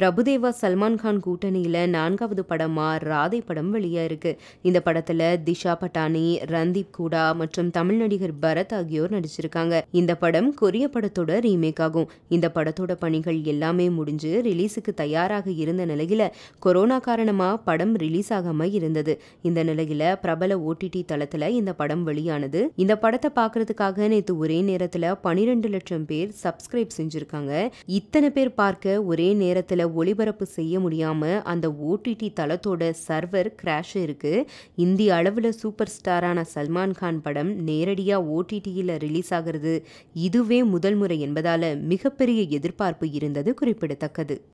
பிரபுதேவா சல்மான் கான் கூட்டணியில் நான்காவது படமாக ராதை படம் இருக்கு இந்த படத்தில் திஷா பட்டானி ரந்தீப் கூடா மற்றும் தமிழ் நடிகர் பரத் ஆகியோர் நடிச்சிருக்காங்க இந்த படம் கொரிய படத்தோட ரீமேக் ஆகும் இந்த படத்தோட பணிகள் எல்லாமே முடிஞ்சு ரிலீஸுக்கு தயாராக இருந்த நிலையில கொரோனா காரணமா படம் ரிலீஸ் ஆகாம இருந்தது இந்த நிலையில பிரபல ஓடிடி தளத்துல இந்த படம் வெளியானது இந்த படத்தை பாக்குறதுக்காக நேத்து ஒரே நேரத்துல பனிரெண்டு லட்சம் பேர் சப்ஸ்கிரைப் செஞ்சிருக்காங்க இத்தனை பேர் பார்க்க ஒரே நேரத்துல ஒளிபரப்பு செய்ய முடியாமல் அந்த ஓடிடி தளத்தோட சர்வர் கிராஷ் இருக்குது இந்திய அளவில் சூப்பர் ஸ்டாரான சல்மான் கான் படம் நேரடியாக ஓடிடியில் ரிலீஸ் ஆகிறது இதுவே முதல் முறை என்பதால் மிகப்பெரிய எதிர்பார்ப்பு இருந்தது குறிப்பிடத்தக்கது